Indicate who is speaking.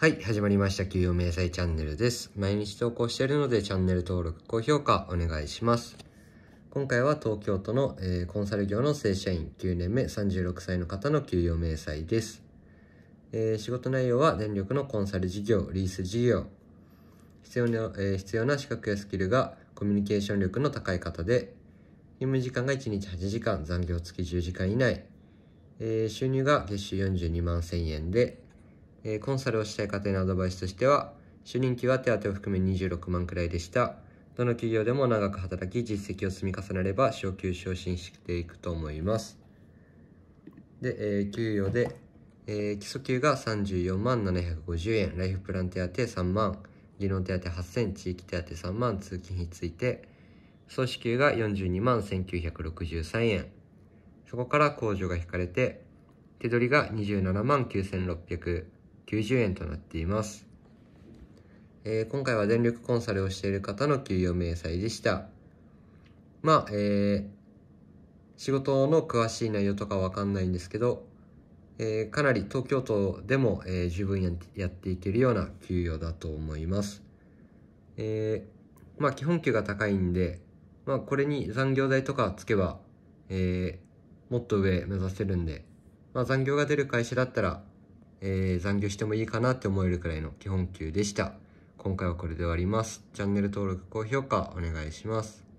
Speaker 1: はい、始まりました。給与明細チャンネルです。毎日投稿しているので、チャンネル登録、高評価お願いします。今回は東京都の、えー、コンサル業の正社員9年目36歳の方の給与明細です、えー、仕事内容は電力のコンサル事業、リース事業。必要な、えー、必要な資格やスキルがコミュニケーション力の高い方で、勤務時間が1日8時間、残業付き10時間以内。え収入が月収42万1000円で、えー、コンサルをしたい方へのアドバイスとしては、主任給は手当を含め26万くらいでした。どの企業でも長く働き、実績を積み重ねれば、昇給昇進していくと思います。で、えー、給与で、えー、基礎給が34万750円、ライフプラン手当3万、技能手当8000、地域手当3万、通勤費ついて、総支給が42万1963円。そこから控除が引かれて、手取りが27万9600円。90円となっています。えー、今回は電力コンサルをしている方の給与明細でした。まあ、えー、仕事の詳しい内容とかわかんないんですけど、えー、かなり東京都でも、えー、十分やっていけるような給与だと思います。えー、まあ基本給が高いんで、まあこれに残業代とかつけば、えー、もっと上目指せるんで、まあ残業が出る会社だったら、えー、残業してもいいかなって思えるくらいの基本給でした。今回はこれで終わります。チャンネル登録、高評価お願いします。